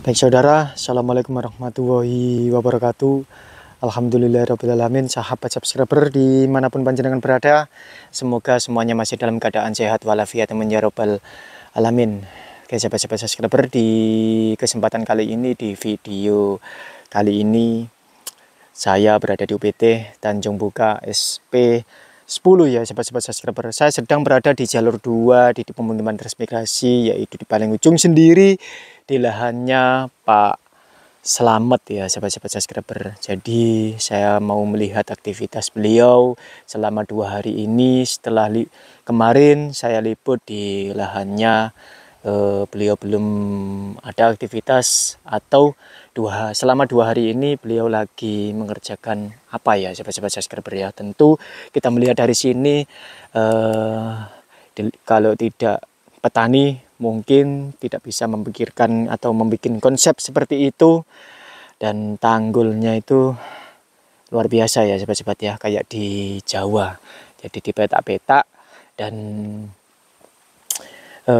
Baik saudara, Assalamualaikum warahmatullahi wabarakatuh Alhamdulillahirrahmanirrahim Sahabat subscriber dimanapun panjenengan berada Semoga semuanya masih dalam keadaan sehat walafiat teman ya alamin Oke sahabat-sahabat subscriber di kesempatan kali ini di video kali ini Saya berada di UPT Tanjung Buka SP 10 ya sahabat-sahabat subscriber saya sedang berada di jalur 2 di, di pemukiman transmigrasi yaitu di paling ujung sendiri di lahannya Pak Selamat ya sahabat-sahabat subscriber. Jadi saya mau melihat aktivitas beliau selama dua hari ini setelah kemarin saya liput di lahannya eh, beliau belum ada aktivitas atau dua selama dua hari ini beliau lagi mengerjakan apa ya sahabat-sahabat subscriber ya tentu kita melihat dari sini eh, di, kalau tidak petani mungkin tidak bisa memikirkan atau membuat konsep seperti itu dan tanggulnya itu luar biasa ya sobat-sobat ya kayak di Jawa jadi di petak-petak dan e,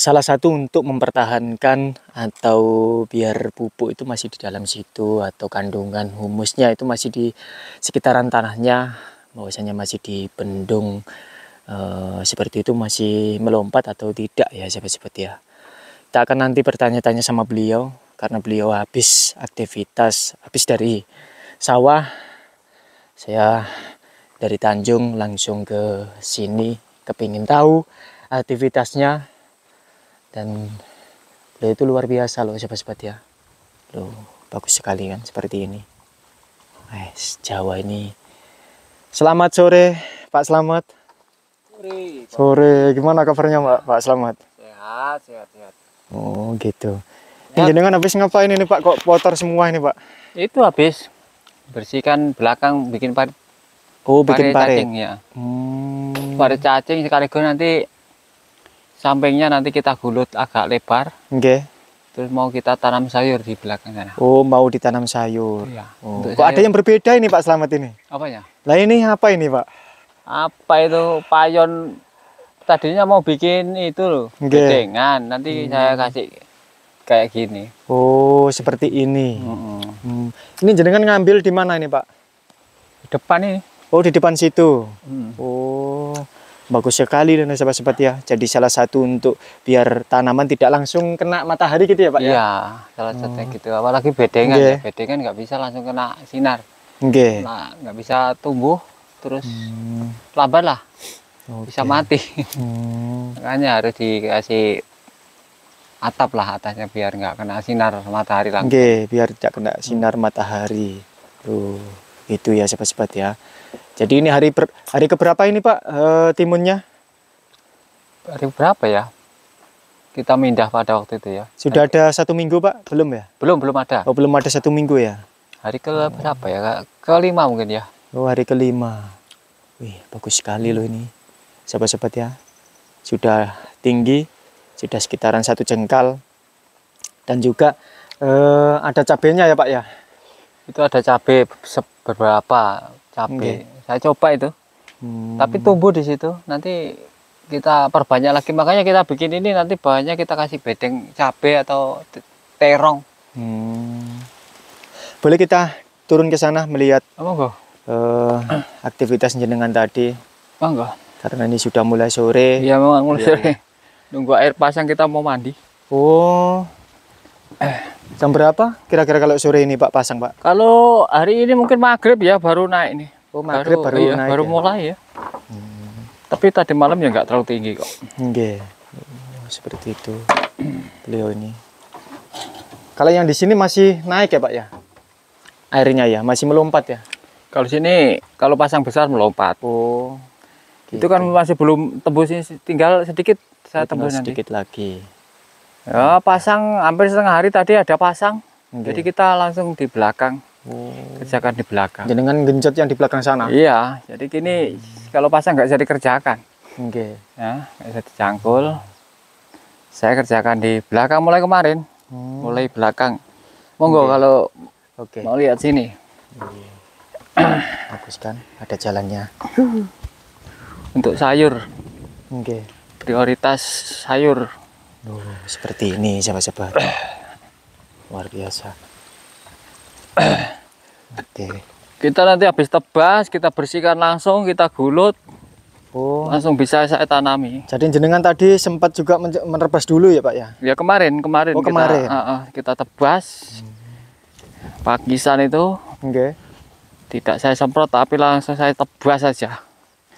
salah satu untuk mempertahankan atau biar pupuk itu masih di dalam situ atau kandungan humusnya itu masih di sekitaran tanahnya bahwasanya masih di bendung uh, seperti itu masih melompat atau tidak ya sahabat-sahabat ya kita akan nanti bertanya-tanya sama beliau karena beliau habis aktivitas habis dari sawah saya dari Tanjung langsung ke sini kepingin tahu aktivitasnya dan beliau itu luar biasa loh sahabat-sahabat ya lo bagus sekali kan seperti ini eh, Jawa ini selamat sore Pak Selamat Sore. Sore. Gimana kabarnya Mbak? Pak Selamat. Sehat, sehat, sehat. Oh, gitu. Ya. dengan habis ngapain ini Pak? Kok kotor semua ini Pak? Itu habis bersihkan belakang bikin pare. Oh, bikin pare. Cacing, ya. Hmm. Pare cacing sekaligus nanti sampingnya nanti kita gulut agak lebar. Oke. Okay. Terus mau kita tanam sayur di belakang sana. Oh, mau ditanam sayur. Iya. Oh. Kok sayur. ada yang berbeda ini Pak Selamat ini? Apanya? Lah ini apa ini Pak? apa itu payon tadinya mau bikin itu loh okay. nanti hmm. saya kasih kayak gini oh seperti ini hmm. Hmm. ini jenengan ngambil di mana ini pak depan ini oh di depan situ hmm. oh bagus sekali dan sahabat sahabat ya jadi salah satu untuk biar tanaman tidak langsung kena matahari gitu ya pak ya, ya? salah satu hmm. gitu apalagi bedengan okay. ya bedengan nggak bisa langsung kena sinar okay. nah bisa tumbuh terus hmm. lambat lah okay. bisa mati hmm. makanya harus dikasih atap lah atasnya biar nggak kena sinar matahari langsung okay, biar tidak kena sinar hmm. matahari tuh itu ya cepat-cepat ya jadi ini hari per, hari keberapa ini pak e, timunnya hari berapa ya kita pindah pada waktu itu ya sudah hari. ada satu minggu pak belum ya belum belum ada oh belum ada satu minggu ya hari ke berapa ya ke lima mungkin ya Oh, hari kelima. Wih, bagus sekali loh ini. Sahabat-sahabat ya. Sudah tinggi, sudah sekitaran satu jengkal. Dan juga eh, ada cabenya ya Pak ya? Itu ada cabe beberapa cabe. Okay. Saya coba itu. Hmm. Tapi tumbuh di situ. Nanti kita perbanyak lagi. Makanya kita bikin ini nanti banyak kita kasih bedeng cabe atau terong. Hmm. Boleh kita turun ke sana melihat? Oh, eh, aktivitas jenengan tadi? Bangga. Karena ini sudah mulai sore. Iya memang mulai ya. sore. Nunggu air pasang kita mau mandi. Oh. Eh. Jam berapa kira-kira kalau sore ini Pak pasang Pak? Kalau hari ini mungkin maghrib ya baru naik nih. Oh maghrib baru, baru iya, naik. Baru ya. mulai ya. Hmm. Tapi tadi malam ya nggak terlalu tinggi kok. Iya. seperti itu beliau ini. Kalau yang di sini masih naik ya Pak ya? Airnya ya masih melompat ya? Kalau sini kalau pasang besar melompat. Oh. Gitu. Itu kan gitu. masih belum tembus ini tinggal sedikit saya tembus nanti. sedikit lagi. Ya, pasang hampir setengah hari tadi ada pasang. Okay. Jadi kita langsung di belakang. Oh. Kerjakan di belakang. Jadi dengan genjot yang di belakang sana. Iya, jadi gini hmm. kalau pasang nggak jadi kerjakan. Oke. Okay. Ya, nggak bisa dicangkul. Saya kerjakan di belakang mulai kemarin. Hmm. Mulai belakang. Monggo okay. kalau okay. mau lihat sini. Okay. Iya bagus kan ada jalannya untuk sayur okay. prioritas sayur oh, seperti ini sahabat-sahabat luar biasa Oke. Okay. kita nanti habis tebas kita bersihkan langsung kita gulut Oh. Langsung bisa saya tanami. Jadi jenengan tadi sempat juga menerbas dulu ya, Pak ya? Ya kemarin, kemarin. Oh, kemarin. Kita, uh, uh, kita tebas. Hmm. Pakisan itu. Oke. Okay tidak saya semprot tapi langsung saya tebas saja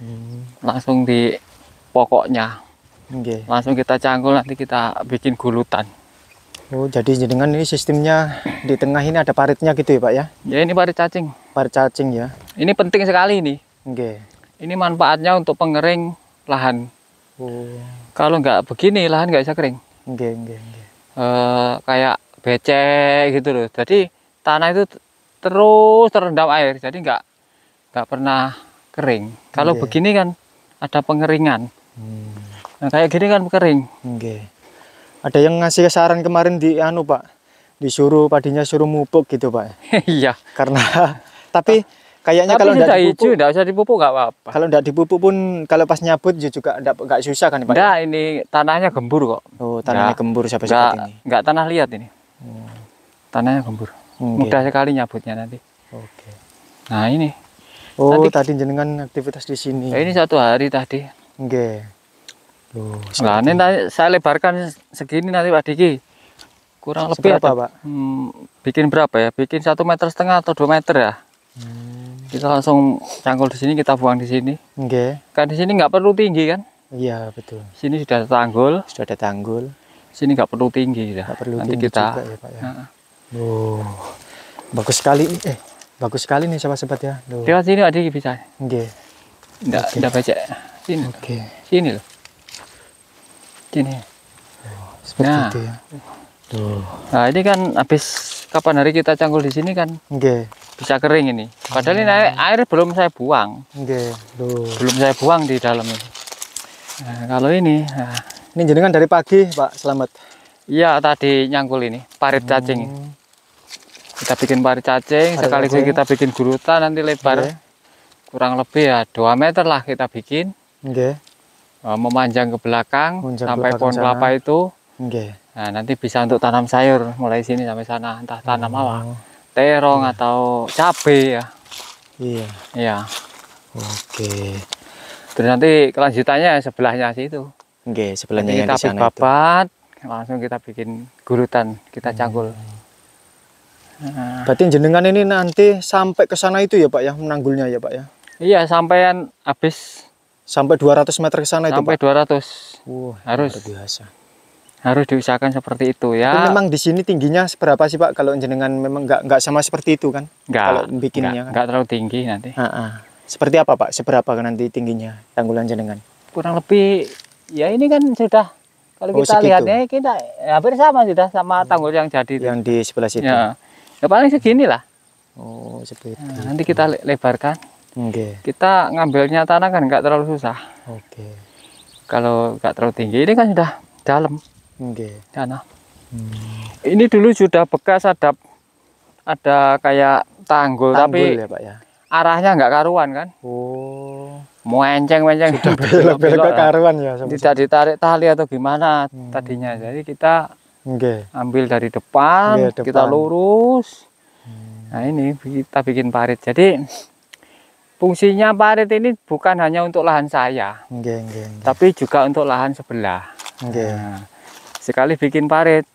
hmm. langsung di pokoknya okay. langsung kita cangkul nanti kita bikin gulutan Oh, jadi dengan ini sistemnya di tengah ini ada paritnya gitu ya, Pak ya? Ya, ini parit cacing. Parit cacing ya. Ini penting sekali ini. Oke. Ini manfaatnya untuk pengering lahan. Oh. Kalau nggak begini lahan nggak bisa kering. Oke oke oke. Okay. Eh, kayak becek gitu loh. Jadi tanah itu terus terendam air jadi nggak nggak pernah kering kalau okay. Iya. begini kan ada pengeringan hmm. nah kayak gini kan kering okay. ada yang ngasih saran kemarin di anu pak disuruh padinya suruh mupuk gitu pak iya karena tapi kayaknya tapi kalau tidak hijau tidak usah dipupuk nggak apa-apa kalau tidak dipupuk pun kalau pas nyabut ya juga nggak susah kan pak enggak ini tanahnya gembur kok oh tanahnya gembur siapa seperti ini nggak tanah liat ini hmm. tanahnya gembur okay. Oh, mudah gitu. sekali nyabutnya nanti oke okay. nah ini oh nanti, tadi jenengan aktivitas di sini nah, ini satu hari tadi oke okay. nah, ini saya lebarkan segini nanti Pak Diki kurang Seberapa, lebih apa Pak? Hmm, bikin berapa ya bikin satu meter setengah atau dua meter ya hmm. kita langsung cangkul di sini kita buang di sini oke okay. kan di sini nggak perlu tinggi kan iya betul sini sudah tanggul sudah ada tanggul sini nggak perlu tinggi ya. perlu nanti tinggi kita juga ya, Pak, ya. Oh, bagus sekali nih. Eh, bagus sekali nih sahabat-sahabat ya. Loh. Lewat sini ada bisa. Enggak. Enggak, okay. enggak baca. Sini. Oke. Okay. Sini loh. Sini. Oh, seperti nah. itu ya. Loh. Nah, ini kan habis kapan hari kita cangkul di sini kan? Enggak. Bisa kering ini. Padahal ini air, ah. air belum saya buang. Nggih. Belum saya buang di dalam ini. Nah, kalau ini, nah. ini jenengan dari pagi, Pak Selamat. Iya, tadi nyangkul ini, parit hmm. cacing. Kita bikin parit cacing, parit sekaligus kita bikin gurutan nanti lebar. Okay. Kurang lebih ya dua meter lah kita bikin. Okay. Eh, memanjang ke belakang Menjang sampai pohon kelapa itu. Okay. Nah, nanti bisa untuk tanam sayur mulai sini sampai sana, entah tanam hmm. apa, oh. terong hmm. atau cabe ya. Iya. Iya. Oke. Terus nanti kelanjutannya sebelahnya situ. Oke, sebelahnya nanti kita di sana. Kita babat, langsung kita bikin gurutan kita hmm. cangkul nah, berarti jenengan ini nanti sampai ke sana itu ya pak ya menanggulnya ya pak ya iya sampean habis sampai 200 meter ke sana itu sampai dua 200 wow, harus biasa harus diusahakan seperti itu ya. Tapi memang di sini tingginya seberapa sih Pak kalau jenengan memang nggak nggak sama seperti itu kan? Nggak. Kalau bikinnya nggak, kan? nggak terlalu tinggi nanti. Ha -ha. Seperti apa Pak? Seberapa nanti tingginya tanggulan jenengan? Kurang lebih ya ini kan sudah kalau oh, kita segitu. lihatnya eh, kita eh, hampir sama sudah sama hmm. tanggul yang jadi yang di sebelah situ. Ya. ya paling segini lah. Oh, seperti nah, Nanti kita lebarkan. Okay. Kita ngambilnya tanah kan nggak terlalu susah. Oke. Okay. Kalau nggak terlalu tinggi ini kan sudah dalam. Oke. Okay. Tanah. Hmm. Ini dulu sudah bekas ada ada kayak tanggul, tanggul tapi ya, Pak, ya? arahnya nggak karuan kan. Oh enceng-enceng, menceng belok-belok karuan ya sama -sama. tidak ditarik tali atau gimana hmm. tadinya jadi kita okay. ambil dari depan, okay, depan. kita lurus hmm. nah ini kita bikin parit jadi fungsinya parit ini bukan hanya untuk lahan saya okay, okay, okay. tapi juga untuk lahan sebelah okay. nah, sekali bikin parit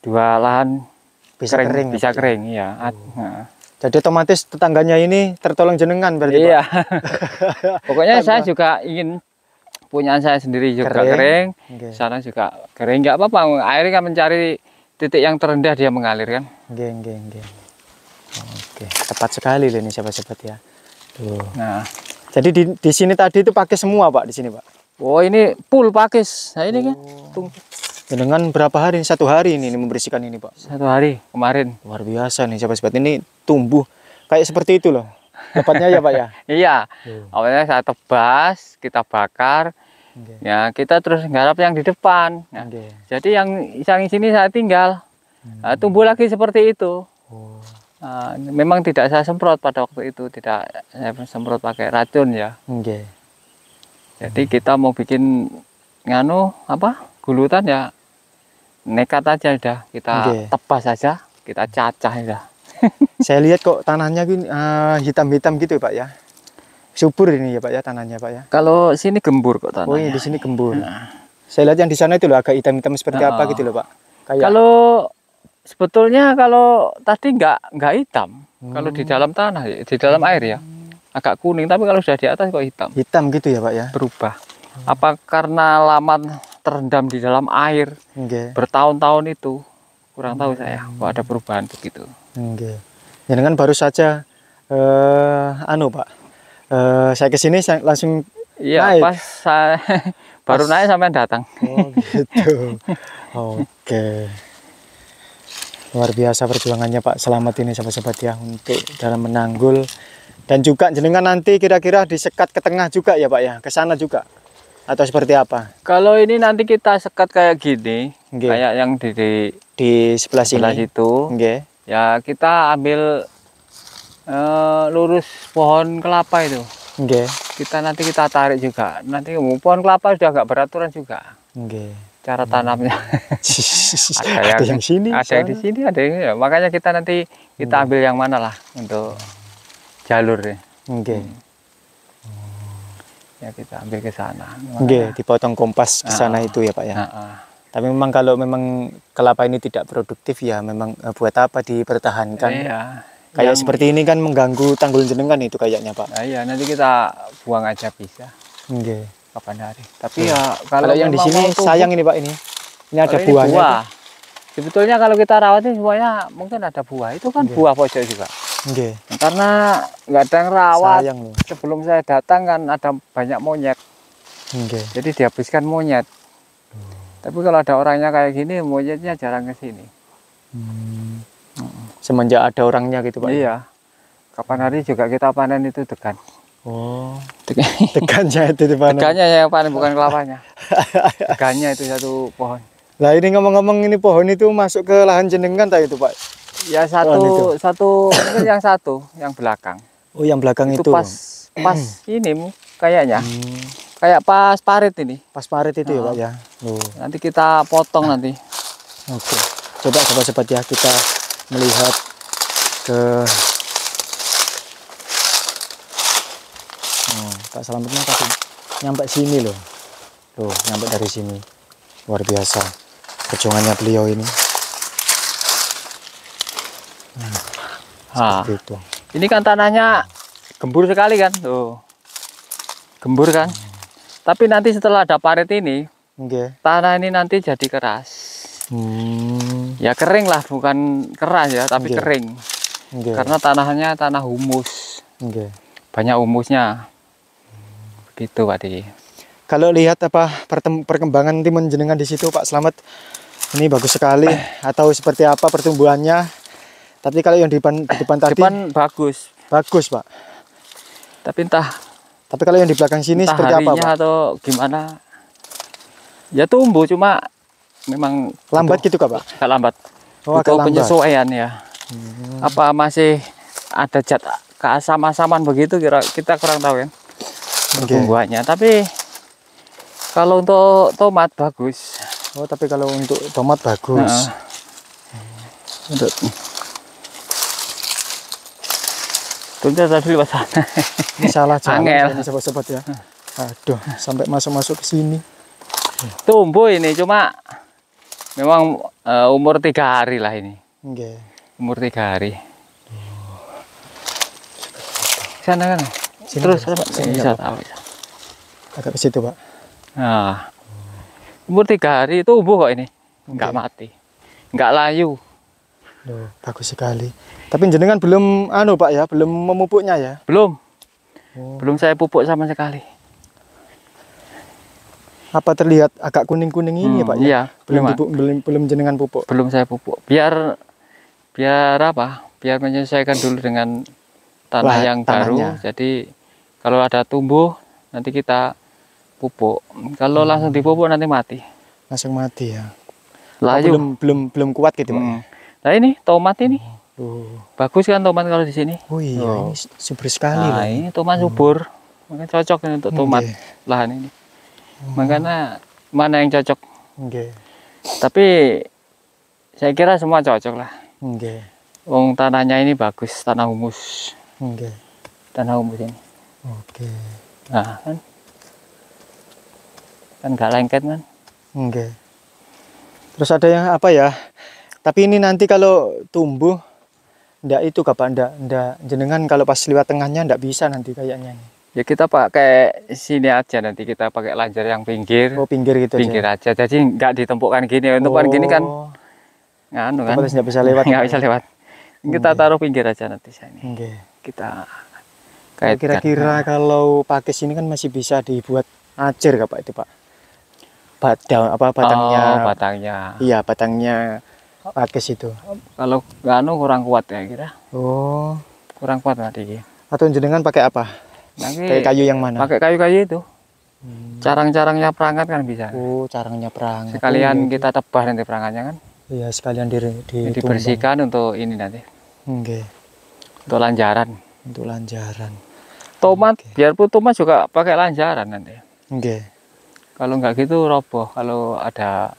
dua lahan bisa kering, kering bisa kering ya uh. nah, jadi otomatis tetangganya ini tertolong jenengan berarti Iya. Pak. Pokoknya saya juga ingin punya saya sendiri juga kering, kering. Okay. sana juga kering nggak apa-apa. Airnya kan mencari titik yang terendah dia mengalir kan. Geng, geng, oke. Oke, tepat sekali ini siapa cepat ya. Tuh. Nah, jadi di, di sini tadi itu pakai semua pak di sini pak. Oh ini full pakai. Nah ini kan? oh. kan. Tung. Dengan berapa hari? Satu hari ini, ini membersihkan ini pak. Satu hari kemarin. Luar biasa nih sahabat-sahabat ini tumbuh kayak seperti itu loh tepatnya ya pak ya iya hmm. awalnya saya tebas kita bakar okay. ya kita terus garap yang di depan ya. okay. jadi yang yang sini saya tinggal hmm. nah, tumbuh lagi seperti itu oh. nah, memang tidak saya semprot pada waktu itu tidak saya semprot pakai racun ya okay. jadi hmm. kita mau bikin nganu apa gulutan ya nekat aja udah kita okay. tebas aja kita cacah ya saya lihat kok tanahnya gini eh, hitam-hitam gitu ya Pak ya. Subur ini ya Pak ya tanahnya Pak ya. Kalau sini gembur kok tanahnya. Oh iya di sini gembur. Nah. Saya lihat yang di sana itu loh agak hitam-hitam seperti oh. apa nah. gitu loh Pak. Kayak... Kalau sebetulnya kalau tadi nggak nggak hitam. Hmm. Kalau di dalam tanah di dalam air ya agak kuning tapi kalau sudah di atas kok hitam. Hitam gitu ya Pak ya. Berubah. Hmm. Apa karena lama terendam di dalam air okay. bertahun-tahun itu kurang tahu hmm. saya kok ada perubahan begitu enggak, Ini kan baru saja eh anu, Pak. Eh saya ke sini saya langsung ya pas saya baru pas. naik sampai datang. Oh, gitu. Oke. Luar biasa perjuangannya Pak Selamat ini sahabat-sahabat ya untuk dalam menanggul dan juga jenengan nanti kira-kira disekat ke tengah juga ya Pak ya, ke sana juga atau seperti apa? Kalau ini nanti kita sekat kayak gini, okay. kayak yang di di, di sebelah, sebelah sini. itu, okay ya kita ambil e, lurus pohon kelapa itu okay. kita nanti kita tarik juga nanti pohon kelapa sudah agak beraturan juga okay. cara tanamnya ada, yang, ada yang sini ada yang di sini ada yang ya. makanya kita nanti kita okay. ambil yang mana lah untuk jalur ya okay. hmm. ya kita ambil ke sana okay, dipotong kompas ke ah. sana nah, itu ya pak ya nah, nah tapi memang kalau memang kelapa ini tidak produktif ya memang eh, buat apa dipertahankan iya. kayak yang, seperti ini kan mengganggu tanggul jenengan itu kayaknya pak nah, iya nanti kita buang aja bisa Oke. kapan hari tapi ya, ya kalau, kalau yang di sini sayang ini pak ini ini ada buahnya buah. sebetulnya kalau kita rawatin semuanya mungkin ada buah itu kan okay. buah pojok juga okay. karena nggak ada yang rawat sayang, sebelum saya datang kan ada banyak monyet okay. jadi dihabiskan monyet tapi kalau ada orangnya kayak gini, monyetnya jarang ke sini. Hmm. Semenjak ada orangnya gitu Pak? Iya. Kapan hari juga kita panen itu tekan. Oh. Degannya itu mana? Tekannya yang panen, bukan kelapanya. Tekannya itu satu pohon. Nah ini ngomong-ngomong ini pohon itu masuk ke lahan jenengan tak itu Pak? Ya satu, satu yang satu, yang belakang. Oh yang belakang itu? Itu pas, pas ini kayaknya. Hmm Kayak pas parit ini. Pas parit itu nah. ya Pak ya. oh. Nanti kita potong nah. nanti. Oke. Coba coba cepat ya kita melihat ke nah, Pak Selamatnya kasih nyampe sini loh. tuh nyampe dari sini. Luar biasa kecungannya beliau ini. Nah, itu. Ini kan tanahnya gembur sekali kan tuh. Gembur kan? Hmm. Tapi nanti setelah ada parit ini, okay. tanah ini nanti jadi keras. Hmm. Ya kering lah, bukan keras ya, tapi okay. kering. Okay. Karena tanahnya tanah humus. Okay. Banyak humusnya. Begitu Pak Di. Kalau lihat apa perkembangan timun jenengan di situ Pak Selamat, ini bagus sekali. Atau seperti apa pertumbuhannya? Tapi kalau yang di depan, di depan tadi. Depan bagus. Bagus Pak. Tapi entah tapi kalau yang di belakang sini Entah seperti apa, Pak? atau gimana? Ya tumbuh cuma memang lambat gitu, Kak, Pak? Enggak lambat. Oh, agak lambat. penyesuaian ya. Hmm. Apa masih ada cat keasam-asaman begitu kira kita kurang tahu ya? Okay. Tapi kalau untuk tomat bagus. Oh, tapi kalau untuk tomat bagus. Nah, untuk तुमच्याच असली बसा ini salah jalan ini sobat-sobat ya aduh sampai masuk-masuk ke sini tumbuh ini cuma memang uh, umur tiga hari lah ini okay. umur tiga hari sana kan sini, terus sini, bisa tahu agak ke situ pak nah umur tiga hari tumbuh kok ini nggak okay. mati nggak layu Loh. Bagus sekali. Tapi jenengan belum anu Pak ya, belum memupuknya ya? Belum. Oh. Belum saya pupuk sama sekali. Apa terlihat agak kuning-kuning ini hmm, ya Pak Iya, belum belum, pupuk, belum belum jenengan pupuk. Belum saya pupuk. Biar biar apa? Biar menyesuaikan dulu dengan tanah Wah, yang tanahnya. baru. Jadi kalau ada tumbuh nanti kita pupuk. Kalau hmm. langsung dipupuk nanti mati. Langsung mati ya. belum belum belum kuat gitu hmm. Pak. Ya? Hmm. Nah ini tomat ini. Oh, oh. Bagus kan tomat kalau di sini? Oh iya, oh. ini subur sekali. Nah, lah. ini tomat subur. Hmm. cocok ini untuk tomat okay. lahan ini. Hmm. Makanya mana yang cocok? Okay. Tapi saya kira semua cocok lah. Okay. Wong tanahnya ini bagus, tanah humus. Okay. Tanah humus ini. Oke. Okay. Nah, kan kan nggak lengket kan? Oke. Okay. Terus ada yang apa ya? Tapi ini nanti kalau tumbuh ndak itu kapan ndak ndak jenengan kalau pas lewat tengahnya ndak bisa nanti kayaknya. Ya kita pakai sini aja nanti kita pakai lanjar yang pinggir. Oh pinggir gitu pinggir aja. aja. Jadi nggak ditempukan gini. untuk oh. gini kan oh. nganu kan. Nggak bisa lewat. Nggak bisa lewat. Kita okay. taruh pinggir aja nanti sini. okay. Kita nah, kayak kira-kira kalau pakai sini kan masih bisa dibuat acer kapal itu pak? batang apa batangnya? Oh, batangnya. Iya batangnya pakai situ kalau ganu kurang kuat ya kira oh kurang kuat nanti atau jenengan pakai apa nanti pakai kayu yang mana pakai kayu-kayu itu hmm. carang-carangnya perangkat kan bisa oh carangnya perangkat sekalian oh, kita tebah nanti perangkatnya kan iya sekalian di, di dibersihkan untuk ini nanti okay. untuk lanjaran untuk lanjaran tomat okay. biarpun tomat juga pakai lanjaran nanti okay. kalau nggak gitu roboh kalau ada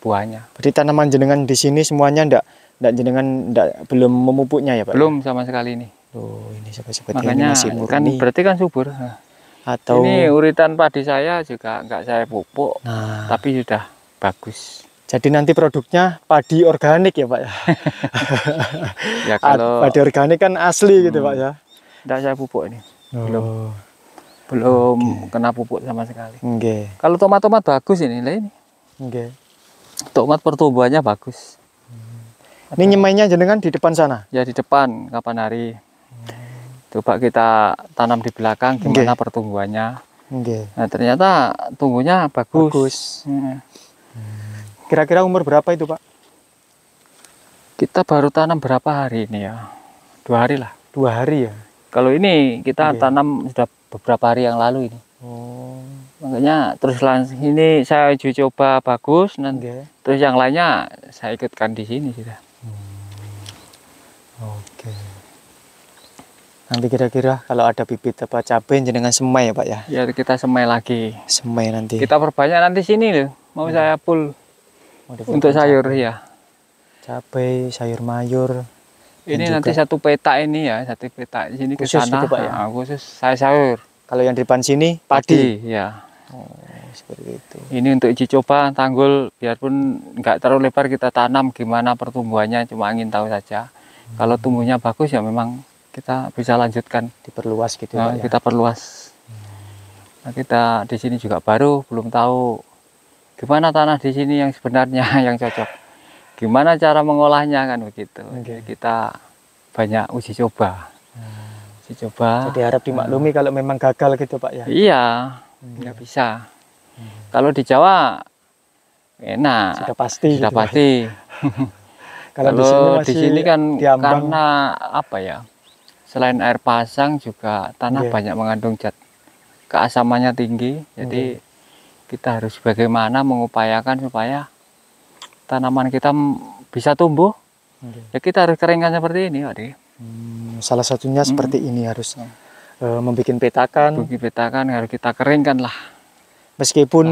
buahnya. Jadi tanaman jenengan di sini semuanya ndak ndak jenengan ndak belum memupuknya ya, Pak? Belum sama sekali ini. Oh, ini seperti Makanya, ini masih murni. Kan berarti kan subur. Nah, Atau ini uritan padi saya juga nggak saya pupuk, nah. tapi sudah bagus. Jadi nanti produknya padi organik ya Pak ya. ya kalau padi organik kan asli hmm, gitu Pak ya. Tidak hmm. saya pupuk ini. Oh. Belum belum okay. kena pupuk sama sekali. Okay. Kalau tomat-tomat bagus ini lah ini. Okay tomat pertumbuhannya bagus. Hmm. Ini nyemainya jenengan di depan sana? Ya di depan, kapan hari. Hmm. Coba kita tanam di belakang gimana okay. pertumbuhannya. Okay. Nah, ternyata tumbuhnya bagus. bagus. Hmm. Kira-kira umur berapa itu Pak? Kita baru tanam berapa hari ini ya? Dua hari lah. Dua hari ya? Kalau ini kita okay. tanam sudah beberapa hari yang lalu ini. Oh makanya terus langsung ini saya uji coba bagus nanti okay. terus yang lainnya saya ikutkan di sini sudah hmm. oke okay. nanti kira-kira kalau ada bibit apa cabai jenengan semai ya pak ya ya kita semai lagi semai nanti kita perbanyak nanti sini loh mau hmm. saya pull untuk sayur cabai. ya cabai sayur mayur ini nanti satu peta ini ya satu peta sini khusus ke sana gitu, pak ya? nah, khusus saya sayur kalau yang di depan sini padi, padi ya Oh, seperti itu. Ini untuk uji coba tanggul biarpun nggak terlalu lebar kita tanam gimana pertumbuhannya cuma angin tahu saja. Hmm. Kalau tumbuhnya bagus ya memang kita bisa lanjutkan diperluas gitu nah, ya. Kita perluas. Hmm. Nah, kita di sini juga baru belum tahu gimana tanah di sini yang sebenarnya yang cocok. Gimana cara mengolahnya kan begitu. Okay. kita banyak uji coba. Hmm. Uji coba. Jadi harap dimaklumi hmm. kalau memang gagal gitu, Pak ya. Iya. Hmm. nggak bisa. Hmm. Kalau di Jawa enak. Sudah pasti. Sudah gitu. pasti. Kalau di sini, di sini kan diambang. karena apa ya? Selain air pasang juga tanah yeah. banyak mengandung zat keasamannya tinggi. Jadi hmm. kita harus bagaimana mengupayakan supaya tanaman kita bisa tumbuh. Okay. Iya. Ya kita harus keringkan seperti ini, pak Hmm, salah satunya hmm. seperti ini harusnya e, membuat petakan. Membuat petakan harus kita keringkan lah. Meskipun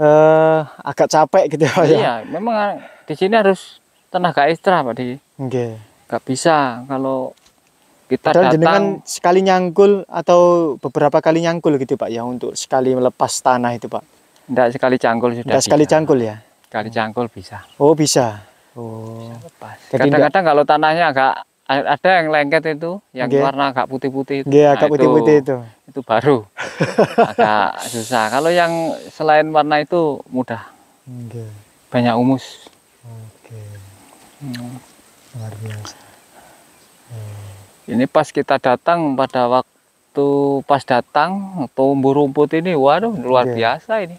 nah. e, agak capek gitu iya, ya. Iya, memang eh, di sini harus tenaga ekstra Pak Di. Enggak. Gak bisa kalau kita Padahal datang Dengan sekali nyangkul atau beberapa kali nyangkul gitu Pak ya untuk sekali melepas tanah itu Pak. Enggak sekali cangkul sudah. Enggak sekali cangkul ya. Sekali cangkul bisa. Oh, bisa. Oh. Kadang-kadang kalau tanahnya agak ada yang lengket itu yang okay. warna agak putih-putih itu. Yeah, agak putih-putih itu, itu. Itu baru. agak susah. Kalau yang selain warna itu mudah. Okay. Banyak umus. Oke. Okay. Hmm. Luar biasa. Hmm. Ini pas kita datang pada waktu pas datang tumbuh rumput ini waduh luar okay. biasa ini.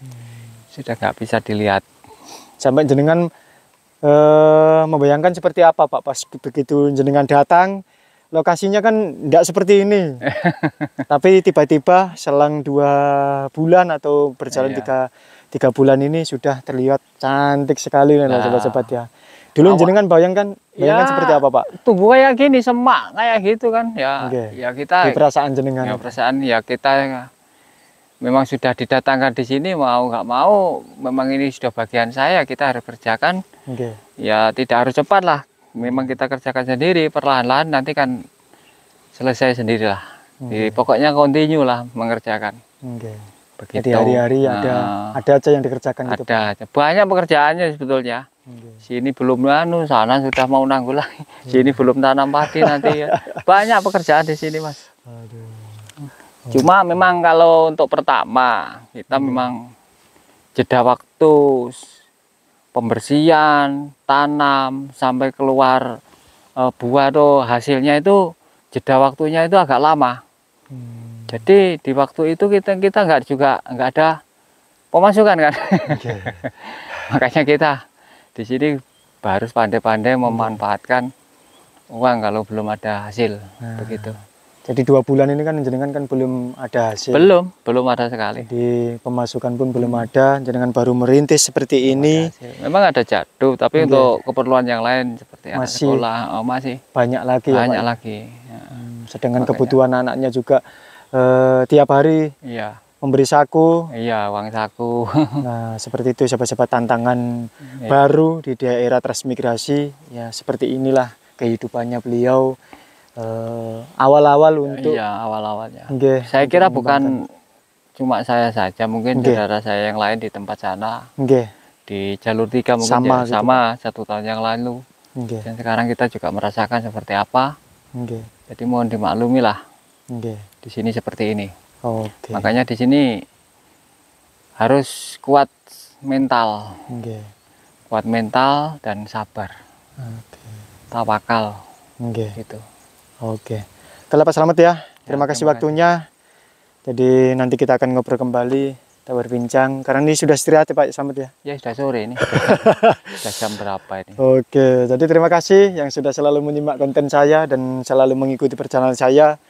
Hmm. Sudah nggak bisa dilihat. Sampai jenengan eh, membayangkan seperti apa Pak pas begitu jenengan datang lokasinya kan tidak seperti ini tapi tiba-tiba selang dua bulan atau berjalan iya. tiga tiga bulan ini sudah terlihat cantik sekali nah. sobat-sobat ya dulu Awal. jenengan bayangkan bayangkan ya, seperti apa pak tubuh kayak gini semak kayak gitu kan ya okay. ya kita di perasaan jenengan ya perasaan ya kita memang sudah didatangkan di sini mau nggak mau memang ini sudah bagian saya kita harus kerjakan okay. ya tidak harus cepat lah memang kita kerjakan sendiri perlahan-lahan nanti kan selesai sendirilah okay. Jadi, pokoknya continue lah mengerjakan okay. jadi hari-hari nah, ada ada aja yang dikerjakan gitu, ada gitu, aja. banyak pekerjaannya sebetulnya sini belum lalu, sana sudah mau nanggul lagi iya. sini belum tanam padi nanti ya. banyak pekerjaan di sini mas Aduh. Oh. Cuma memang kalau untuk pertama kita hmm. memang jeda waktu pembersihan, tanam sampai keluar e, buah tuh hasilnya itu jeda waktunya itu agak lama. Hmm. Jadi di waktu itu kita kita nggak juga nggak ada pemasukan kan. Okay. Iya. Makanya kita di sini harus pandai-pandai hmm. memanfaatkan uang kalau belum ada hasil nah. begitu. Jadi dua bulan ini kan jenengan kan belum ada hasil. Belum, belum ada sekali. Di pemasukan pun belum ada, jenengan baru merintis seperti belum ini. Ada Memang ada jatuh, tapi untuk keperluan yang lain seperti masih anak sekolah, oh, masih banyak lagi. Ya, banyak ya, lagi. Ya. Hmm, sedangkan Makanya. kebutuhan anaknya juga eh, tiap hari. Iya. Memberi saku. Iya, uang saku. nah, seperti itu sahabat-sahabat tantangan iya. baru di daerah transmigrasi. Ya, seperti inilah kehidupannya beliau Eh, awal-awal iya, untuk iya awal-awalnya. Okay. Saya kira bukan cuma saya saja, mungkin okay. saudara saya yang lain di tempat sana. Okay. Di jalur tiga mungkin sama, ya, gitu. sama satu tahun yang lalu. Okay. Dan sekarang kita juga merasakan seperti apa. Okay. Jadi mohon dimaklumi lah. Okay. Di sini seperti ini. Okay. Makanya di sini harus kuat mental. Okay. Kuat mental dan sabar. Okay. Tawakal. Okay. Gitu. Oke. Kalau Pak Selamat ya, terima ya, kasih terima waktunya. Jadi nanti kita akan ngobrol kembali, kita berbincang. Karena ini sudah istirahat ya Pak Selamat ya? Ya sudah sore ini. sudah jam berapa ini? Oke, jadi terima kasih yang sudah selalu menyimak konten saya dan selalu mengikuti perjalanan saya.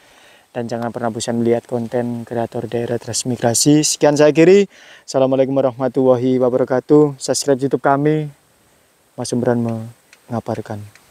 Dan jangan pernah bosan melihat konten kreator daerah transmigrasi. Sekian saya kiri. Assalamualaikum warahmatullahi wabarakatuh. Subscribe YouTube kami. Mas Umbran mengaparkan.